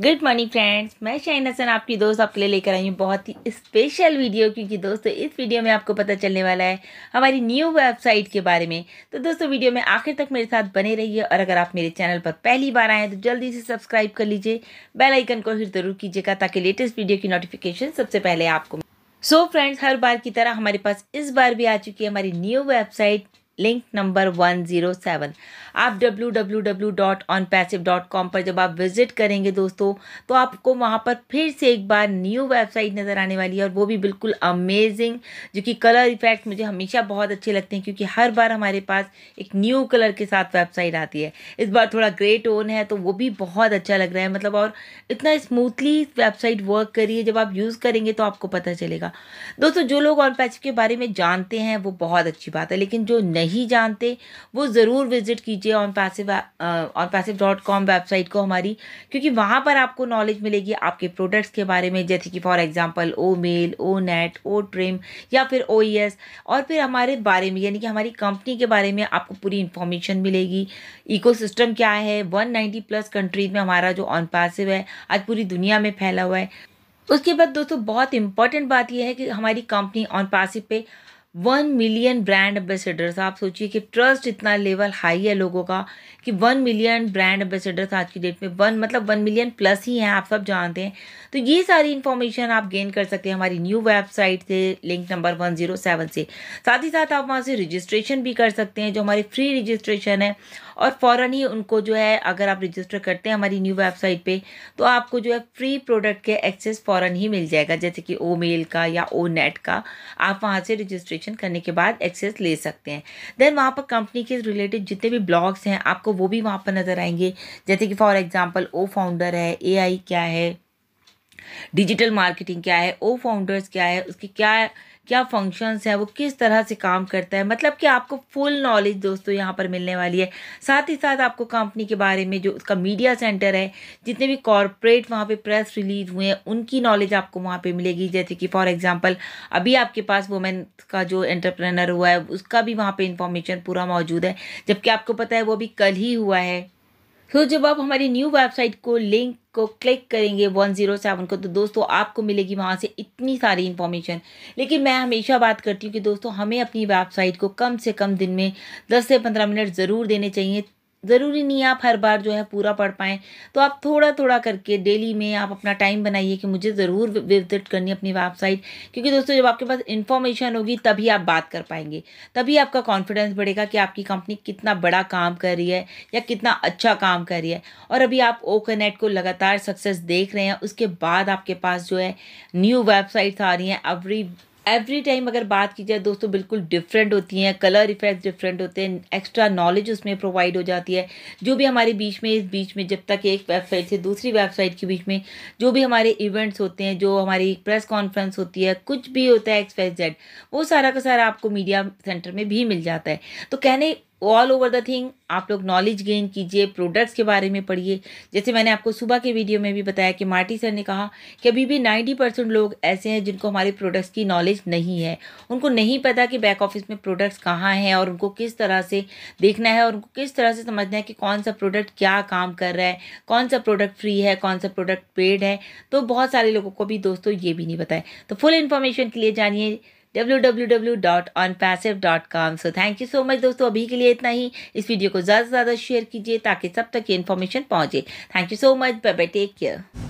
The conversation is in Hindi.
गुड मॉर्निंग फ्रेंड्स मैं शाइन हसन आपकी दोस्त आपके लिए लेकर आई हूँ बहुत ही स्पेशल वीडियो क्योंकि दोस्तों इस वीडियो में आपको पता चलने वाला है हमारी न्यू वेबसाइट के बारे में तो दोस्तों वीडियो में आखिर तक मेरे साथ बने रहिए और अगर आप मेरे चैनल पर पहली बार आएँ तो जल्दी से सब्सक्राइब कर लीजिए बेलाइकन को हिट जरूर कीजिएगा ताकि लेटेस्ट वीडियो की नोटिफिकेशन सबसे पहले आपको सो so फ्रेंड्स हर बार की तरह हमारे पास इस बार भी आ चुकी है हमारी new website link number one zero seven आप W W W dot on passive dot com पर जब आप विजिट करेंगे दोस्तों तो आपको वहाँ पर फिर से एक बार न्यू वेबसाइट नज़र आने वाली है और वो भी बिल्कुल अमेजिंग जो कि कलर इफेक्ट मुझे हमेशा बहुत अच्छे लगते हैं क्योंकि हर बार हमारे पास एक न्यू कलर के साथ वेबसाइट आती है इस बार थोड़ा ग्रे टोन है तो वो भी बहुत अच्छा लग रहा है मतलब और इतना स्मूथली वेबसाइट वर्क करिए जब आप यूज़ करेंगे तो आपको पता चलेगा दोस्तों जो लोग ऑन पैसिव के बारे में जानते हैं वो बहुत अच्छी बात है लेकिन जो नहीं नहीं जानते वो ज़रूर विज़िट कीजिए on passive on passive dot com website को हमारी क्योंकि वहाँ पर आपको नॉलेज मिलेगी आपके प्रोडक्ट्स के बारे में जैसे कि for example O mail O net O trim या फिर ओ e और फिर हमारे बारे में यानी कि हमारी कंपनी के बारे में आपको पूरी इन्फॉर्मेशन मिलेगी इको क्या है वन प्लस कंट्रीज में हमारा जो ऑन पैसिव है आज पूरी दुनिया में फैला हुआ है उसके बाद दोस्तों बहुत इंपॉर्टेंट बात यह है कि हमारी कंपनी ऑन पासिव पे वन मिलियन ब्रांड एम्बेसडर्स आप सोचिए कि ट्रस्ट इतना लेवल हाई है लोगों का कि वन मिलियन ब्रांड एम्बेसडर्स आज की डेट में वन मतलब वन मिलियन प्लस ही हैं आप सब जानते हैं तो ये सारी इन्फॉर्मेशन आप गेन कर सकते हैं हमारी न्यू वेबसाइट से link number one zero seven से साथ ही साथ आप वहाँ से रजिस्ट्रेशन भी कर सकते हैं जो हमारी फ्री रजिस्ट्रेशन है और फ़ौर ही उनको जो है अगर आप रजिस्टर करते हैं हमारी न्यू वेबसाइट पे तो आपको जो है फ्री प्रोडक्ट के एक्सेस फ़ौरन ही मिल जाएगा जैसे कि ओ मेल का या ओ नेट का आप वहाँ से रजिस्ट्रेशन करने के बाद एक्सेस ले सकते हैं देन वहाँ पर कंपनी के रिलेटेड जितने भी ब्लॉग्स हैं आपको वो भी वहाँ पर नज़र आएंगे जैसे कि फॉर एग्ज़ाम्पल ओ फाउंडर है ए क्या है डिजिटल मार्केटिंग क्या है ओ फाउंडर्स क्या है उसकी क्या क्या फंक्शंस हैं वो किस तरह से काम करता है मतलब कि आपको फुल नॉलेज दोस्तों यहाँ पर मिलने वाली है साथ ही साथ आपको कंपनी के बारे में जो उसका मीडिया सेंटर है जितने भी कॉरपोरेट वहाँ पर प्रेस रिलीज हुए हैं उनकी नॉलेज आपको वहाँ पर मिलेगी जैसे कि फॉर एग्जाम्पल अभी आपके पास वुमेन का जो एंटरप्रेनर हुआ है उसका भी वहाँ पर इंफॉर्मेशन पूरा मौजूद है जबकि आपको पता है वो अभी कल ही हुआ है तो जब आप हमारी न्यू वेबसाइट को लिंक को क्लिक करेंगे वन ज़ीरो सेवन को तो दोस्तों आपको मिलेगी वहाँ से इतनी सारी इन्फॉर्मेशन लेकिन मैं हमेशा बात करती हूँ कि दोस्तों हमें अपनी वेबसाइट को कम से कम दिन में दस से पंद्रह मिनट ज़रूर देने चाहिए ज़रूरी नहीं आप हर बार जो है पूरा पढ़ पाएँ तो आप थोड़ा थोड़ा करके डेली में आप अपना टाइम बनाइए कि मुझे ज़रूर विजिट करनी है अपनी वेबसाइट क्योंकि दोस्तों जब आपके पास इन्फॉर्मेशन होगी तभी आप बात कर पाएंगे तभी आपका कॉन्फिडेंस बढ़ेगा कि आपकी कंपनी कितना बड़ा काम कर रही है या कितना अच्छा काम कर रही है और अभी आप ओ कनेक्ट को लगातार सक्सेस देख रहे हैं उसके बाद आपके पास जो है न्यू वेबसाइट्स आ रही हैं एवरी एवरी टाइम अगर बात की जाए दोस्तों बिल्कुल डिफरेंट होती हैं कलर इफेक्ट्स डिफरेंट होते हैं एक्स्ट्रा नॉलेज उसमें प्रोवाइड हो जाती है जो भी हमारे बीच में इस बीच में जब तक एक वेबसाइट से दूसरी वेबसाइट के बीच में जो भी हमारे इवेंट्स होते हैं जो हमारी प्रेस कॉन्फ्रेंस होती है कुछ भी होता है एक्सप्रेस जेड वो सारा का सारा आपको मीडिया सेंटर में भी मिल जाता है तो कहने ऑल ओवर द थिंग आप लोग नॉलेज गेन कीजिए प्रोडक्ट्स के बारे में पढ़िए जैसे मैंने आपको सुबह के वीडियो में भी बताया कि मार्टी सर ने कहा कि अभी भी नाइन्टी परसेंट लोग ऐसे हैं जिनको हमारे प्रोडक्ट्स की नॉलेज नहीं है उनको नहीं पता कि बैक ऑफिस में प्रोडक्ट्स कहाँ हैं और उनको किस तरह से देखना है और उनको किस तरह से समझना है कि कौन सा प्रोडक्ट क्या काम कर रहा है कौन सा प्रोडक्ट फ्री है कौन सा प्रोडक्ट पेड है तो बहुत सारे लोगों को भी दोस्तों ये भी नहीं बताए तो फुल इन्फॉर्मेशन के लिए जानिए www.onpassive.com so thank you so much दोस्तों अभी के लिए इतना ही इस वीडियो को ज़्यादा से ज़्यादा शेयर कीजिए ताकि सब तक ये इन्फॉर्मेशन पहुँचे thank you so much bye bye take care